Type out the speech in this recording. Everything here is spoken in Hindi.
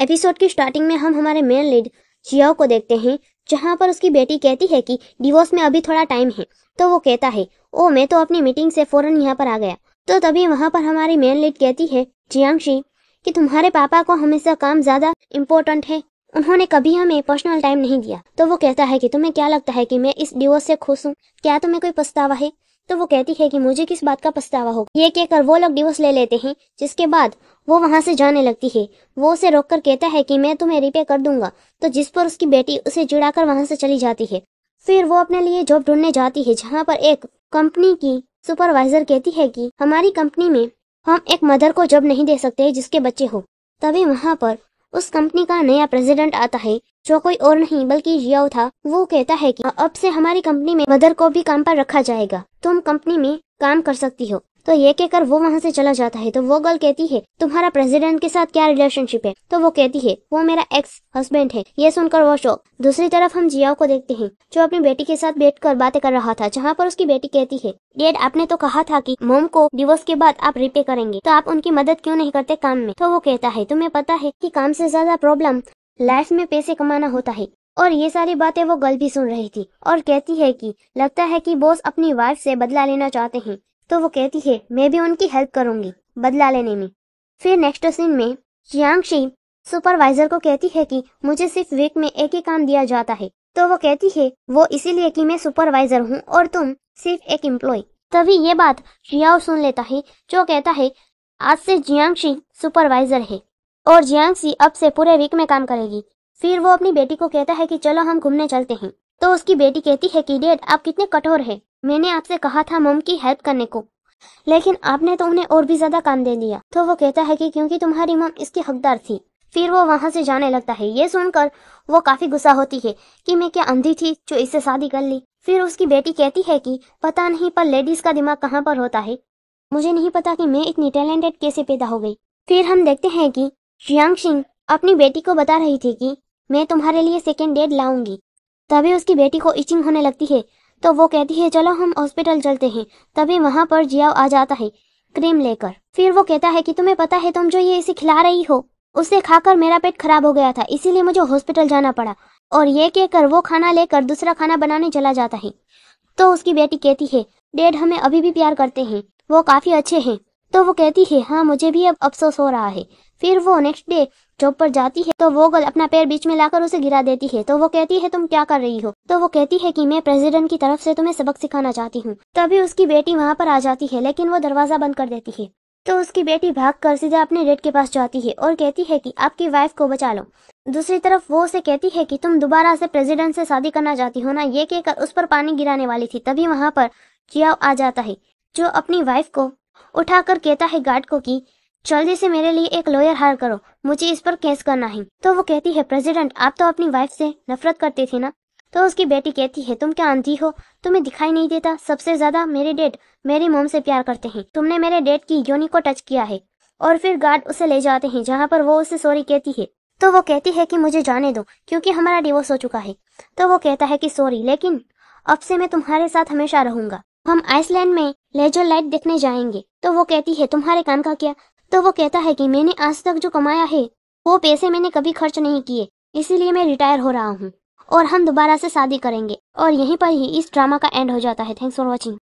एपिसोड की स्टार्टिंग में हम हमारे मेन लीड जियाओ को देखते हैं जहाँ पर उसकी बेटी कहती है कि डिवोर्स में अभी थोड़ा टाइम है तो वो कहता है ओ मैं तो अपनी मीटिंग से फौरन यहाँ पर आ गया तो तभी वहाँ पर हमारी मेन लीड कहती है जियांगशी कि तुम्हारे पापा को हमेशा काम ज्यादा इम्पोर्टेंट है उन्होंने कभी हमें पर्सनल टाइम नहीं दिया तो वो कहता है कि तुम्हें क्या लगता है कि मैं इस डिवोर्स से खुश हूँ क्या तुम्हें कोई पछतावा है तो वो कहती है कि मुझे किस बात का पछतावा हो ये कहकर वो लोग डिवोर्स ले लेते हैं जिसके बाद वो वहाँ से जाने लगती है वो उसे रोक कर कहता है कि मैं तुम्हें रिपे कर दूंगा तो जिस पर उसकी बेटी उसे कर वहां से चली जाती है फिर वो अपने लिए जॉब ढूंढने जाती है जहाँ पर एक कंपनी की सुपरवाइजर कहती है कि हमारी कंपनी में हम एक मदर को जॉब नहीं दे सकते जिसके बच्चे हो तभी वहाँ पर उस कंपनी का नया प्रेसिडेंट आता है जो कोई और नहीं बल्कि जियाओ था वो कहता है कि अब से हमारी कंपनी में मदर को भी काम पर रखा जाएगा तुम कंपनी में काम कर सकती हो तो ये कहकर वो वहाँ से चला जाता है तो वो गर्ल कहती है तुम्हारा प्रेसिडेंट के साथ क्या रिलेशनशिप है तो वो कहती है वो मेरा एक्स हस्बैंड है ये सुनकर वो शौक दूसरी तरफ हम जियाओ को देखते हैं जो अपनी बेटी के साथ बैठ कर बातें कर रहा था जहाँ पर उसकी बेटी कहती है डेड आपने तो कहा था कि मोम को डिवोर्स के बाद आप रिपे करेंगे तो आप उनकी मदद क्यों नहीं करते काम में तो वो कहता है तुम्हें पता है कि काम से ज्यादा प्रॉब्लम लाइफ में पैसे कमाना होता है और ये सारी बातें वो गल भी सुन रही थी और कहती है कि लगता है कि बॉस अपनी वाइफ से बदला लेना चाहते हैं तो वो कहती है मैं भी उनकी हेल्प करूंगी बदला लेने में फिर नेक्स्ट सीन में जियांग शी सुपरवाइजर को कहती है कि मुझे सिर्फ वीक में एक ही काम दिया जाता है तो वो कहती है वो इसीलिए कि मैं सुपरवाइजर हूँ और तुम सिर्फ एक एम्प्लॉय तभी ये बात जियाओ सुन लेता है जो कहता है आज से जियांग शी सुपरवाइजर है और जियांग अब से पूरे वीक में काम करेगी फिर वो अपनी बेटी को कहता है कि चलो हम घूमने चलते हैं तो उसकी बेटी कहती है कि डेड आप कितने कठोर है मैंने आपसे कहा था मम की हेल्प करने को लेकिन आपने तो उन्हें और भी ज्यादा काम दे दिया तो वो कहता है कि क्योंकि तुम्हारी मम इसकी हकदार थी फिर वो वहां से जाने लगता है ये सुनकर वो काफी गुस्सा होती है कि मैं क्या अंधी थी जो इससे शादी कर ली फिर उसकी बेटी कहती है कि पता नहीं पर लेडीज का दिमाग कहाँ पर होता है मुझे नहीं पता कि मैं इतनी टैलेंटेड कैसे पैदा हो गई फिर हम देखते हैं कि श्यांग सिंह अपनी बेटी को बता रही थी कि मैं तुम्हारे लिए सेकेंड डेट लाऊंगी तभी उसकी बेटी को इचिंग होने लगती है तो वो कहती है चलो हम हॉस्पिटल चलते हैं तभी वहाँ पर जियाओ आ जाता है क्रीम लेकर फिर वो कहता है कि तुम्हें पता है तुम जो ये इसे खिला रही हो उसे खाकर मेरा पेट खराब हो गया था इसीलिए मुझे हॉस्पिटल जाना पड़ा और ये कहकर वो खाना लेकर दूसरा खाना बनाने चला जाता है तो उसकी बेटी कहती है डेड हमें अभी भी प्यार करते हैं वो काफी अच्छे हैं तो वो कहती है हाँ मुझे भी अब अफसोस हो रहा है फिर वो नेक्स्ट डे चौक पर जाती है तो वो गर्ल अपना पैर बीच में लाकर उसे गिरा देती है तो वो कहती है तुम क्या कर रही हो तो वो कहती है कि मैं प्रेसिडेंट की तरफ से तुम्हें सबक सिखाना चाहती हूँ तभी उसकी बेटी वहाँ पर आ जाती है लेकिन वो दरवाजा बंद कर देती है तो उसकी बेटी भाग कर सीधा अपने डेट के पास जाती है और कहती है की आपकी वाइफ को बचा लो दूसरी तरफ वो उसे कहती है की तुम दोबारा से प्रेजिडेंट से शादी करना चाहती हो ना ये कहकर उस पर पानी गिराने वाली थी तभी वहाँ पर चिया आ जाता है जो अपनी वाइफ को उठाकर कहता है गार्ड को की जल्दी से मेरे लिए एक लॉयर हायर करो मुझे इस पर केस करना है तो वो कहती है प्रेसिडेंट आप तो अपनी वाइफ से नफरत करते थे ना तो उसकी बेटी कहती है तुम क्या आंधी हो तुम्हें दिखाई नहीं देता सबसे ज्यादा मेरे डेड मेरी मोम से प्यार करते हैं तुमने मेरे डेड की योनी को टच किया है और फिर गार्ड उसे ले जाते हैं जहाँ पर वो उसे सॉरी कहती है तो वो कहती है कि मुझे जाने दो क्योंकि हमारा डिवोर्स हो चुका है तो वो कहता है कि सॉरी लेकिन अब से मैं तुम्हारे साथ हमेशा रहूंगा हम आइसलैंड में लेजर लाइट देखने जाएंगे तो वो कहती है तुम्हारे कान का क्या तो वो कहता है कि मैंने आज तक जो कमाया है वो पैसे मैंने कभी खर्च नहीं किए इसीलिए मैं रिटायर हो रहा हूँ और हम दोबारा से शादी करेंगे और यहीं पर ही इस ड्रामा का एंड हो जाता है थैंक्स फॉर वॉचिंग